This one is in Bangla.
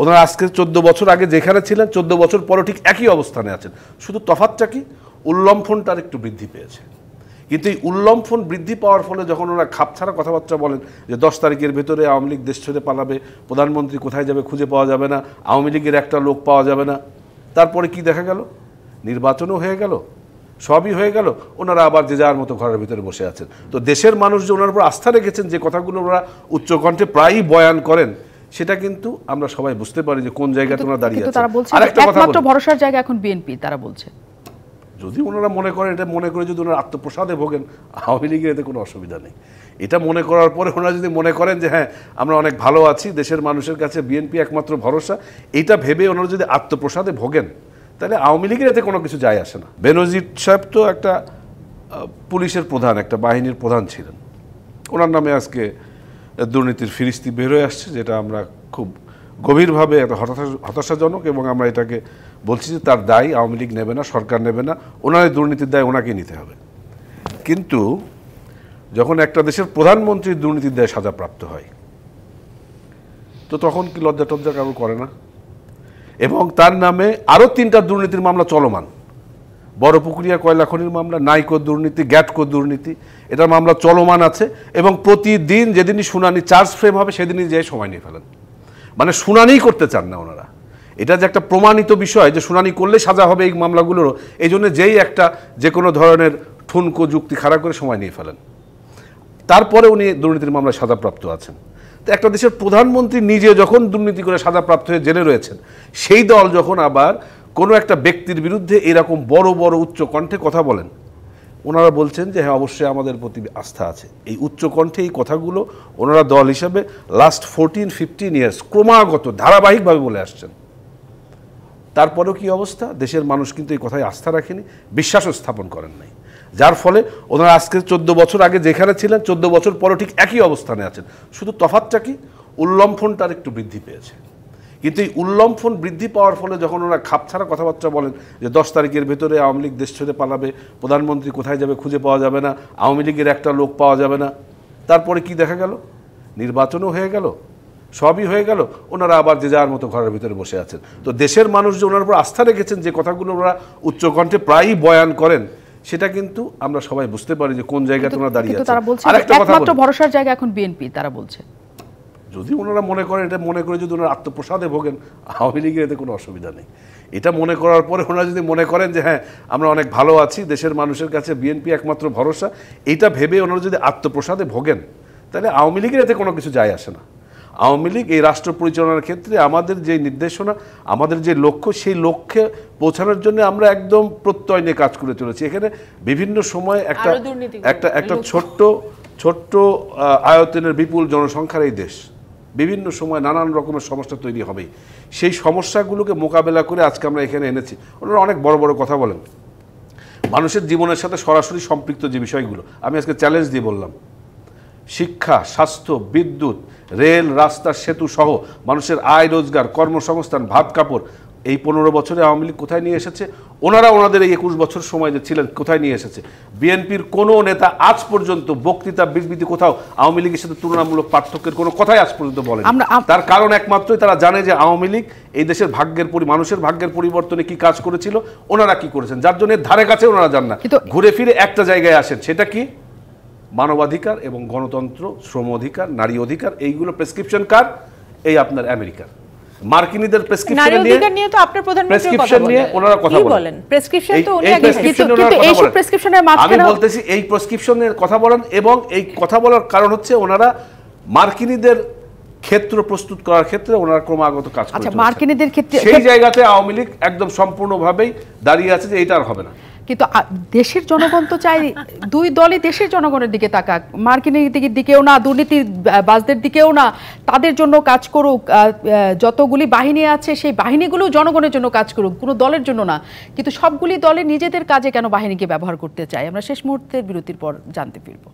ওনারা আজকে চোদ্দ বছর আগে যেখানে ছিলেন চোদ্দ বছর পরও ঠিক একই অবস্থানে আছেন শুধু তফাতটা কি উল্লম্ফনটার একটু বৃদ্ধি পেয়েছে কিন্তু এই উল্লম্ফন বৃদ্ধি পাওয়ার ফলে যখন ওরা খাপছাড়া কথাবার্তা বলেন যে দশ তারিখের ভেতরে আওয়ামী লীগ দেশ ছেড়ে পালাবে প্রধানমন্ত্রী কোথায় যাবে খুঁজে পাওয়া যাবে না আওয়ামী লীগের একটা লোক পাওয়া যাবে না তারপরে কি দেখা গেল নির্বাচনও হয়ে গেল সবই হয়ে গেল ওনারা আবার যে যার মতো ঘরের ভিতরে বসে আছেন তো দেশের মানুষ যে ওনার উপর আস্থা রেখেছেন যে কথাগুলো ওনারা উচ্চকণ্ঠে প্রায়ই বয়ান করেন সেটা কিন্তু আমরা সবাই বুঝতে পারি যে কোন জায়গায় তোমরা দাঁড়িয়ে আছো তারা বলছে একমাত্র ভরসার জায়গা এখন বিএনপি তারা বলছে যদি ওনারা মনে করেন এটা মনে করে যদি ওনারা আত্মপ্রসাদে ভোগেন আওয়ামী লীগের এতে কোনো অসুবিধা নেই এটা মনে করার পরে ওনারা যদি মনে করেন যে হ্যাঁ আমরা অনেক ভালো আছি দেশের মানুষের কাছে বিএনপি একমাত্র ভরসা এটা ভেবে ওনারা যদি আত্মপ্রসাদে ভোগেন তাহলে আওয়ামী লীগের এতে কোনো কিছু যায় আসে না বেনজিৎ সাহেব তো একটা পুলিশের প্রধান একটা বাহিনীর প্রধান ছিলেন ওনার নামে আজকে দুর্নীতির ফিরিস্তি বের হয়ে আসছে যেটা আমরা খুব গভীরভাবে একটা হতাশাজনক এবং আমরা এটাকে বলছি যে তার দায় আওয়ামী লীগ নেবে না সরকার নেবে না ওনারাই দুর্নীতির দায় ওনাকেই নিতে হবে কিন্তু যখন একটা দেশের প্রধানমন্ত্রী দুর্নীতির দায় সাজাপ্রাপ্ত হয় তো তখন কি লজ্জা টজ্জা কারো করে না এবং তার নামে আরও তিনটা দুর্নীতির মামলা চলমান বড় পুকুরিয়া কয়লা খনির মামলা নাইকো দুর্নীতি গ্যাটকো দুর্নীতি এটার মামলা চলমান আছে এবং প্রতিদিন যেদিনই শুনানি চার্জ ফ্রেম হবে সেদিনই যে সময় নিয়ে ফেলেন মানে শুনানি করতে চান না ওনারা এটা যে একটা প্রমাণিত বিষয় যে শুনানি করলে সাজা হবে এই মামলাগুলোরও এই জন্য যেই একটা যে কোনো ধরনের ঠুনকো যুক্তি খাড়া করে সময় নিয়ে ফেলেন তারপরে উনি দুর্নীতির মামলায় সাজাপ্রাপ্ত আছেন তো একটা দেশের প্রধানমন্ত্রী নিজে যখন দুর্নীতি করে সাজাপ্রাপ্ত হয়ে জেলে রয়েছেন সেই দল যখন আবার কোনো একটা ব্যক্তির বিরুদ্ধে এরকম বড় বড় উচ্চ কণ্ঠে কথা বলেন ওনারা বলছেন যে হ্যাঁ অবশ্যই আমাদের প্রতি আস্থা আছে এই উচ্চ কণ্ঠে এই কথাগুলো ওনারা দল হিসাবে লাস্ট ফোরটিন ফিফটিন ইয়ার্স ক্রমাগত ধারাবাহিকভাবে বলে আসছেন তারপরেও কি অবস্থা দেশের মানুষ কিন্তু এই কথায় আস্থা রাখেনি বিশ্বাসও স্থাপন করেন নাই যার ফলে ওনারা আজকে চোদ্দ বছর আগে যেখানে ছিলেন চোদ্দ বছর পরও ঠিক একই অবস্থানে আছেন শুধু তফাতটা কি উল্লম্ফনটার একটু বৃদ্ধি পেয়েছে কিন্তু এই উল্লম্ফন বৃদ্ধি পাওয়ার ফলে যখন ওরা খাপ ছাড়া কথাবার্তা বলেন যে দশ তারিখের ভেতরে আওয়ামী লীগ দেশ ছেড়ে পালাবে প্রধানমন্ত্রী কোথায় যাবে খুঁজে পাওয়া যাবে না আওয়ামী লীগের একটা লোক পাওয়া যাবে না তারপরে কি দেখা গেল নির্বাচনও হয়ে গেল সবই হয়ে গেল ওনারা আবার যে যার মতো ঘরের ভিতরে বসে আছেন তো দেশের মানুষ যে ওনার উপর আস্থা রেখেছেন যে কথাগুলো ওনারা উচ্চকণ্ঠে প্রায়ই বয়ান করেন সেটা কিন্তু আমরা সবাই বুঝতে পারি যে কোন জায়গায় তোমরা দাঁড়িয়ে আছো ভরসার জায়গা এখন বিএনপি তারা বলছে যদি ওনারা মনে করেন এটা মনে করে যদি ওনারা আত্মপ্রসাদে ভোগেন আওয়ামী লীগের এতে কোনো অসুবিধা নেই এটা মনে করার পরে ওনারা যদি মনে করেন যে হ্যাঁ আমরা অনেক ভালো আছি দেশের মানুষের কাছে বিএনপি একমাত্র ভরসা এটা ভেবে ওনারা যদি আত্মপ্রসাদে ভোগেন তাহলে আওয়ামী লীগের এতে কোনো কিছু যায় আসে না আওয়ামী লীগ এই রাষ্ট্র পরিচালনার ক্ষেত্রে আমাদের যে নির্দেশনা আমাদের যে লক্ষ্য সেই লক্ষ্যে পৌঁছানোর জন্য আমরা একদম প্রত্যয় নিয়ে কাজ করে চলেছি এখানে বিভিন্ন সময় একটা একটা একটা ছোট্ট ছোট্ট আয়তনের বিপুল জনসংখ্যার এই দেশ বিভিন্ন সময় নানান রকমের সমস্যা তৈরি হবে সেই সমস্যাগুলোকে মোকাবেলা করে আজকে আমরা এখানে এনেছি ওনারা অনেক বড় বড় কথা বলেন মানুষের জীবনের সাথে সরাসরি সম্পৃক্ত যে বিষয়গুলো আমি আজকে চ্যালেঞ্জ দিয়ে বললাম শিক্ষা স্বাস্থ্য বিদ্যুৎ রেল রাস্তা সেতু সহ মানুষের আয় রোজগার কর্মসংস্থান ভাত কাপড় এই পনেরো বছরে আওয়ামী লীগ কোথায় নিয়ে এসেছে ওনারা ওনাদের এই একুশ বছর সময় যে ছিলেন কোথায় নিয়ে এসেছে বিএনপির কোনো নেতা আজ পর্যন্ত বক্তৃতা বিবৃতি কোথাও আওয়ামী লীগের সাথে তুলনামূলক পার্থক্যের কোনো কথাই আজ পর্যন্ত বলেন তার কারণ একমাত্রই তারা জানে যে আওয়ামী লীগ এই দেশের ভাগ্যের পরি মানুষের ভাগ্যের পরিবর্তনে কি কাজ করেছিল ওনারা কি করেছেন যার জন্য ধারে কাছে ওনারা যান না ঘুরে ফিরে একটা জায়গায় আসেন সেটা কি মানবাধিকার এবং গণতন্ত্র শ্রম অধিকার নারী অধিকার এইগুলো প্রেসক্রিপশন কার এই আপনার আমেরিকার মার্কিনীদের প্রেসক্রিপশন নিয়ে নিয়ে তো আপনার প্রধানমন্ত্রী ওনারা কথা বলেন প্রেসক্রিপশন তো উনি আগে কিন্তু এই প্রেসক্রিপশনের আমি বলতেছি এই প্রেসক্রিপশনের কথা বলেন এবং এই কথা বলার কারণ হচ্ছে ওনারা মার্কিনীদের ক্ষেত্র প্রস্তুত করার ক্ষেত্রে ওনারা ক্রমাগত কাজ আচ্ছা মার্কিনীদের ক্ষেত্রে সেই জায়গাতে আওয়ামী লীগ একদম সম্পূর্ণভাবেই দাঁড়িয়ে আছে যে এটা আর হবে না কিন্তু দেশের জনগণ তো চাই দুই দলই দেশের জনগণের দিকে তাকাক মার্কিনের দিকেও না দুর্নীতিবাজদের দিকেও না তাদের জন্য কাজ করুক যতগুলি বাহিনী আছে সেই বাহিনীগুলো জনগণের জন্য কাজ করুক কোনো দলের জন্য না কিন্তু সবগুলি দলে নিজেদের কাজে কেন বাহিনীকে ব্যবহার করতে চায় আমরা শেষ মুহূর্তের বিরতির পর জানতে ফিরব